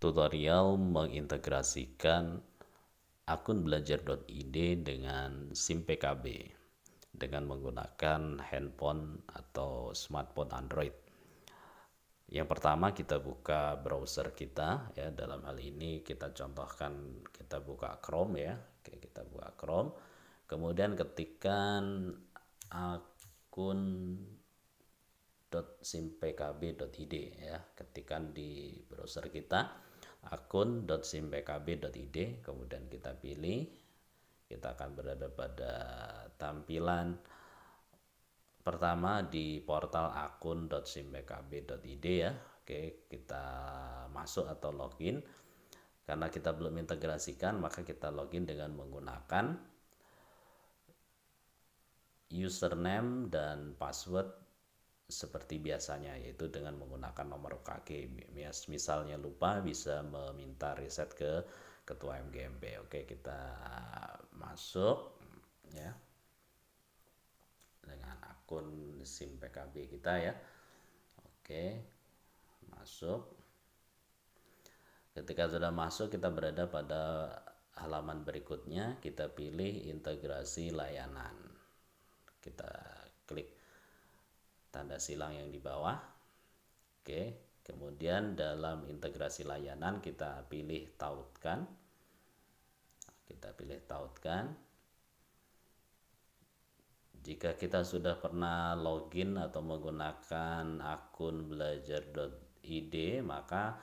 tutorial mengintegrasikan akun belajar.id dengan SIM PKB dengan menggunakan handphone atau smartphone Android. Yang pertama kita buka browser kita ya dalam hal ini kita contohkan kita buka Chrome ya. Oke, kita buka Chrome. Kemudian ketikkan akun .simpkb.id ya, ketikkan di browser kita akun.simbkb.id kemudian kita pilih kita akan berada pada tampilan pertama di portal akun.simbkb.id ya oke kita masuk atau login karena kita belum integrasikan maka kita login dengan menggunakan username dan password seperti biasanya yaitu dengan menggunakan nomor UKG. Misalnya lupa bisa meminta riset ke ketua MGMP. Oke, kita masuk ya. Dengan akun SIM PKB kita ya. Oke. Masuk. Ketika sudah masuk kita berada pada halaman berikutnya, kita pilih integrasi layanan. Kita klik tanda silang yang di bawah. Oke, kemudian dalam integrasi layanan kita pilih tautkan. Kita pilih tautkan. Jika kita sudah pernah login atau menggunakan akun belajar.id, maka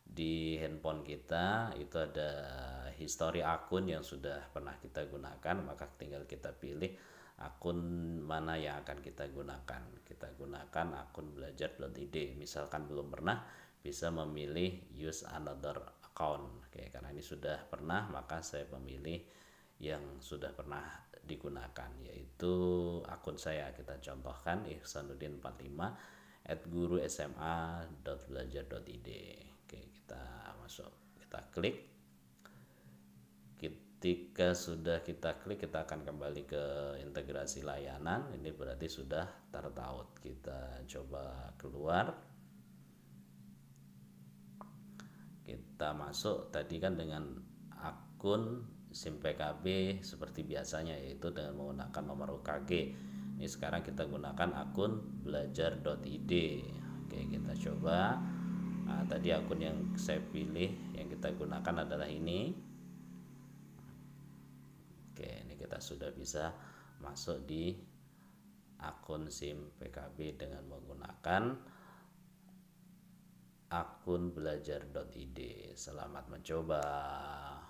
di handphone kita itu ada histori akun yang sudah pernah kita gunakan, maka tinggal kita pilih akun mana yang akan kita gunakan. Kita gunakan akun belajar.id. Misalkan belum pernah, bisa memilih use another account. Oke, karena ini sudah pernah, maka saya memilih yang sudah pernah digunakan yaitu akun saya kita contohkan ihsanuddin 45 at guru sma.belajar.id. Oke, kita masuk. Kita klik ketika sudah kita klik kita akan kembali ke integrasi layanan ini berarti sudah tertaut kita coba keluar kita masuk tadi kan dengan akun SIM PKB seperti biasanya yaitu dengan menggunakan nomor UKG ini sekarang kita gunakan akun belajar.id oke kita coba nah, tadi akun yang saya pilih yang kita gunakan adalah ini Oke, ini kita sudah bisa masuk di akun SIM PKB dengan menggunakan akun belajar.id. Selamat mencoba.